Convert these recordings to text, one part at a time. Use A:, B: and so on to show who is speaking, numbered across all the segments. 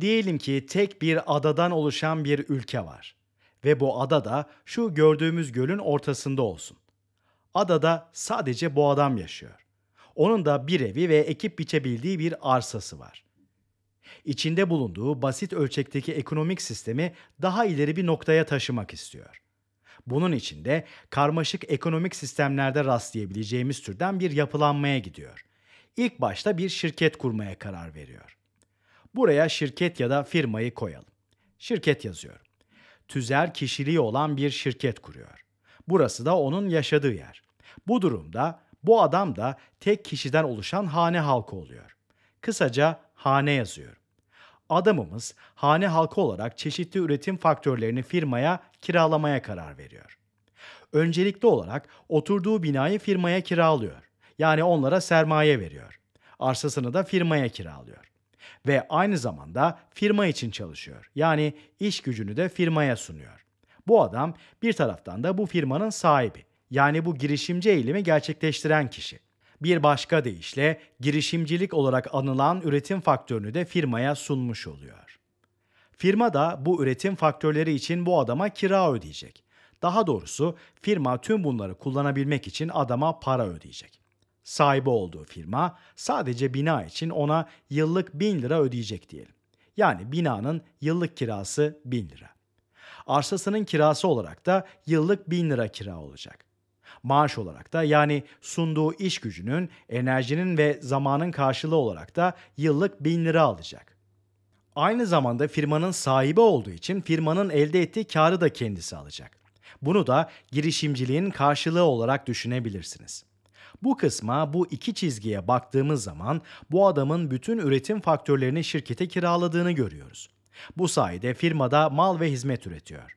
A: Diyelim ki tek bir adadan oluşan bir ülke var ve bu ada da şu gördüğümüz gölün ortasında olsun. Adada sadece bu adam yaşıyor. Onun da bir evi ve ekip biçebildiği bir arsası var. İçinde bulunduğu basit ölçekteki ekonomik sistemi daha ileri bir noktaya taşımak istiyor. Bunun için de karmaşık ekonomik sistemlerde rastlayabileceğimiz türden bir yapılanmaya gidiyor. İlk başta bir şirket kurmaya karar veriyor. Buraya şirket ya da firmayı koyalım. Şirket yazıyor. Tüzer kişiliği olan bir şirket kuruyor. Burası da onun yaşadığı yer. Bu durumda bu adam da tek kişiden oluşan hane halkı oluyor. Kısaca hane yazıyor. Adamımız hane halkı olarak çeşitli üretim faktörlerini firmaya kiralamaya karar veriyor. Öncelikli olarak oturduğu binayı firmaya kiralıyor. Yani onlara sermaye veriyor. Arsasını da firmaya kiralıyor. Ve aynı zamanda firma için çalışıyor. Yani iş gücünü de firmaya sunuyor. Bu adam bir taraftan da bu firmanın sahibi. Yani bu girişimci eğilimi gerçekleştiren kişi. Bir başka deyişle girişimcilik olarak anılan üretim faktörünü de firmaya sunmuş oluyor. Firma da bu üretim faktörleri için bu adama kira ödeyecek. Daha doğrusu firma tüm bunları kullanabilmek için adama para ödeyecek sahibi olduğu firma sadece bina için ona yıllık 1000 lira ödeyecek diyelim. Yani binanın yıllık kirası 1000 lira. Arsasının kirası olarak da yıllık 1000 lira kira olacak. Maaş olarak da yani sunduğu iş gücünün, enerjinin ve zamanın karşılığı olarak da yıllık 1000 lira alacak. Aynı zamanda firmanın sahibi olduğu için firmanın elde ettiği karı da kendisi alacak. Bunu da girişimciliğin karşılığı olarak düşünebilirsiniz. Bu kısma bu iki çizgiye baktığımız zaman bu adamın bütün üretim faktörlerini şirkete kiraladığını görüyoruz. Bu sayede firmada mal ve hizmet üretiyor.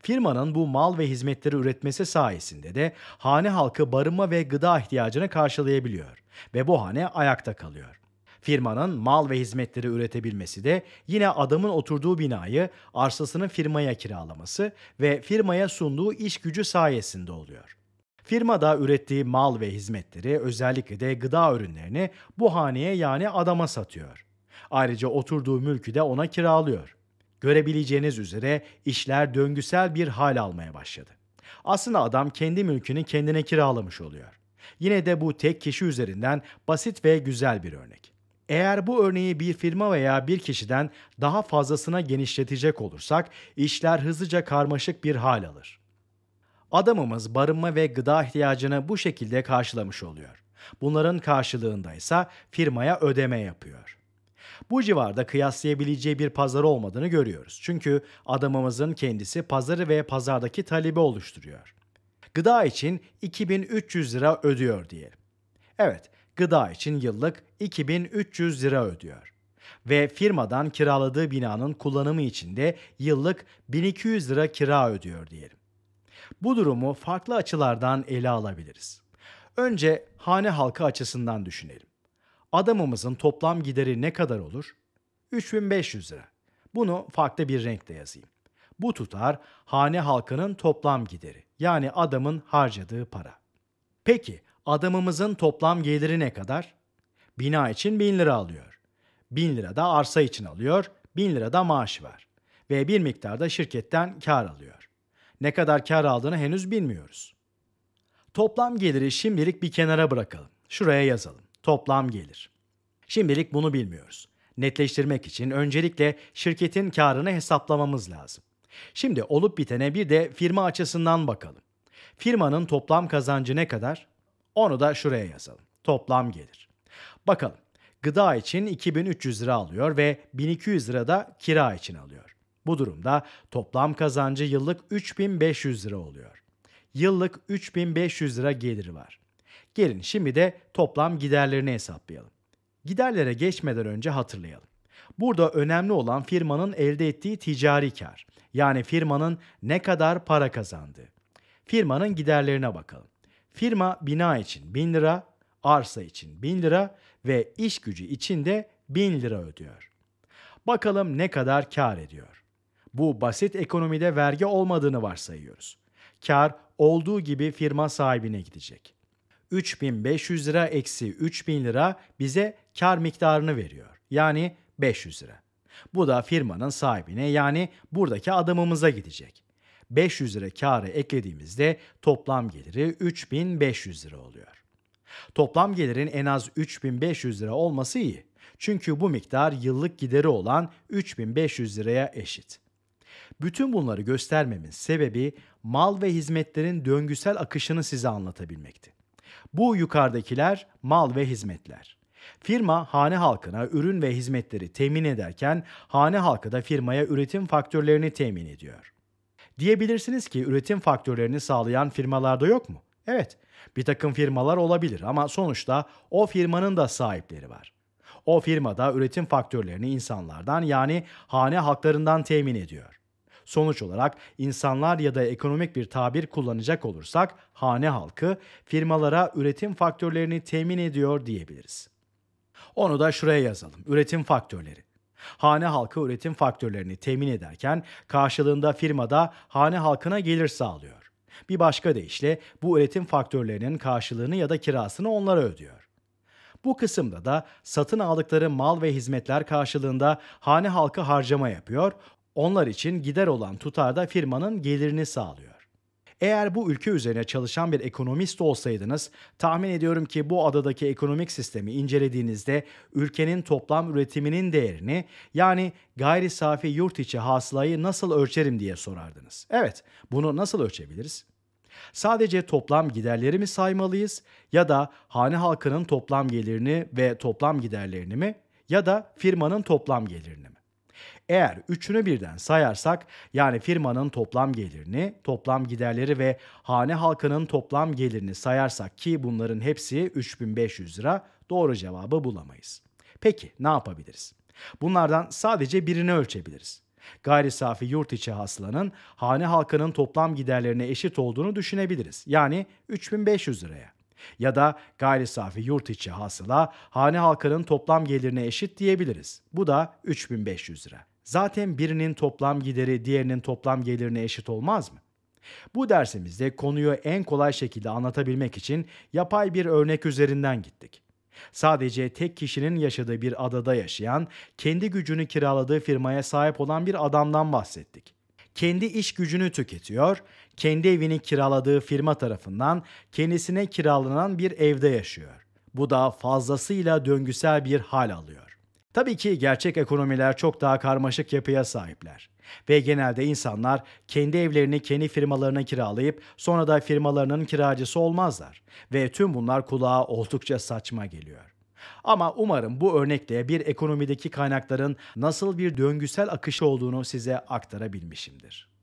A: Firmanın bu mal ve hizmetleri üretmesi sayesinde de hane halkı barınma ve gıda ihtiyacını karşılayabiliyor ve bu hane ayakta kalıyor. Firmanın mal ve hizmetleri üretebilmesi de yine adamın oturduğu binayı arsasını firmaya kiralaması ve firmaya sunduğu iş gücü sayesinde oluyor. Firma da ürettiği mal ve hizmetleri özellikle de gıda ürünlerini bu haneye yani adama satıyor. Ayrıca oturduğu mülkü de ona kiralıyor. Görebileceğiniz üzere işler döngüsel bir hal almaya başladı. Aslında adam kendi mülkünü kendine kiralamış oluyor. Yine de bu tek kişi üzerinden basit ve güzel bir örnek. Eğer bu örneği bir firma veya bir kişiden daha fazlasına genişletecek olursak işler hızlıca karmaşık bir hal alır adamımız barınma ve gıda ihtiyacını bu şekilde karşılamış oluyor. Bunların karşılığında ise firmaya ödeme yapıyor. Bu civarda kıyaslayabileceği bir pazar olmadığını görüyoruz. Çünkü adamımızın kendisi pazarı ve pazardaki talebi oluşturuyor. Gıda için 2300 lira ödüyor diyelim. Evet, gıda için yıllık 2300 lira ödüyor ve firmadan kiraladığı binanın kullanımı için de yıllık 1200 lira kira ödüyor diyelim. Bu durumu farklı açılardan ele alabiliriz. Önce hane halkı açısından düşünelim. Adamımızın toplam gideri ne kadar olur? 3500 lira. Bunu farklı bir renkte yazayım. Bu tutar hane halkının toplam gideri. Yani adamın harcadığı para. Peki adamımızın toplam geliri ne kadar? Bina için 1000 lira alıyor. 1000 lira da arsa için alıyor. 1000 lira da maaşı var. Ve bir miktarda şirketten kar alıyor ne kadar kar aldığını henüz bilmiyoruz. Toplam geliri şimdilik bir kenara bırakalım. Şuraya yazalım. Toplam gelir. Şimdilik bunu bilmiyoruz. Netleştirmek için öncelikle şirketin karını hesaplamamız lazım. Şimdi olup bitene bir de firma açısından bakalım. Firmanın toplam kazancı ne kadar? Onu da şuraya yazalım. Toplam gelir. Bakalım. Gıda için 2300 lira alıyor ve 1200 lira da kira için alıyor. Bu durumda toplam kazancı yıllık 3500 lira oluyor. Yıllık 3500 lira geliri var. Gelin şimdi de toplam giderlerini hesaplayalım. Giderlere geçmeden önce hatırlayalım. Burada önemli olan firmanın elde ettiği ticari kar. Yani firmanın ne kadar para kazandığı. Firmanın giderlerine bakalım. Firma bina için 1000 lira, arsa için 1000 lira ve iş gücü için de 1000 lira ödüyor. Bakalım ne kadar kar ediyor. Bu basit ekonomide vergi olmadığını varsayıyoruz. Kar olduğu gibi firma sahibine gidecek. 3500 lira eksi 3000 lira bize kar miktarını veriyor. Yani 500 lira. Bu da firmanın sahibine yani buradaki adamımıza gidecek. 500 lira karı eklediğimizde toplam geliri 3500 lira oluyor. Toplam gelirin en az 3500 lira olması iyi. Çünkü bu miktar yıllık gideri olan 3500 liraya eşit. Bütün bunları göstermemin sebebi mal ve hizmetlerin döngüsel akışını size anlatabilmekti. Bu yukarıdakiler mal ve hizmetler. Firma hane halkına ürün ve hizmetleri temin ederken hane halkı da firmaya üretim faktörlerini temin ediyor. Diyebilirsiniz ki üretim faktörlerini sağlayan firmalarda yok mu? Evet, bir takım firmalar olabilir ama sonuçta o firmanın da sahipleri var. O firmada üretim faktörlerini insanlardan yani hane halklarından temin ediyor. Sonuç olarak insanlar ya da ekonomik bir tabir kullanacak olursak hane halkı firmalara üretim faktörlerini temin ediyor diyebiliriz. Onu da şuraya yazalım. Üretim faktörleri. Hane halkı üretim faktörlerini temin ederken karşılığında firmada hane halkına gelir sağlıyor. Bir başka deyişle bu üretim faktörlerinin karşılığını ya da kirasını onlara ödüyor. Bu kısımda da satın aldıkları mal ve hizmetler karşılığında hane halkı harcama yapıyor, onlar için gider olan tutar da firmanın gelirini sağlıyor. Eğer bu ülke üzerine çalışan bir ekonomist olsaydınız, tahmin ediyorum ki bu adadaki ekonomik sistemi incelediğinizde ülkenin toplam üretiminin değerini yani gayri safi yurt içi hasılayı nasıl ölçerim diye sorardınız. Evet, bunu nasıl ölçebiliriz? Sadece toplam giderleri mi saymalıyız ya da hane halkının toplam gelirini ve toplam giderlerini mi ya da firmanın toplam gelirini mi? Eğer üçünü birden sayarsak yani firmanın toplam gelirini, toplam giderleri ve hane halkının toplam gelirini sayarsak ki bunların hepsi 3500 lira doğru cevabı bulamayız. Peki ne yapabiliriz? Bunlardan sadece birini ölçebiliriz. Gayri safi yurt içi hasılanın hane halkının toplam giderlerine eşit olduğunu düşünebiliriz. Yani 3500 liraya ya da gayri safi yurt içi hasıla hane halkının toplam gelirine eşit diyebiliriz. Bu da 3500 lira. Zaten birinin toplam gideri diğerinin toplam gelirine eşit olmaz mı? Bu dersimizde konuyu en kolay şekilde anlatabilmek için yapay bir örnek üzerinden gittik. Sadece tek kişinin yaşadığı bir adada yaşayan, kendi gücünü kiraladığı firmaya sahip olan bir adamdan bahsettik. Kendi iş gücünü tüketiyor, kendi evini kiraladığı firma tarafından kendisine kiralanan bir evde yaşıyor. Bu da fazlasıyla döngüsel bir hal alıyor. Tabii ki gerçek ekonomiler çok daha karmaşık yapıya sahipler ve genelde insanlar kendi evlerini kendi firmalarına kiralayıp sonra da firmalarının kiracısı olmazlar ve tüm bunlar kulağa oldukça saçma geliyor. Ama umarım bu örnekle bir ekonomideki kaynakların nasıl bir döngüsel akış olduğunu size aktarabilmişimdir.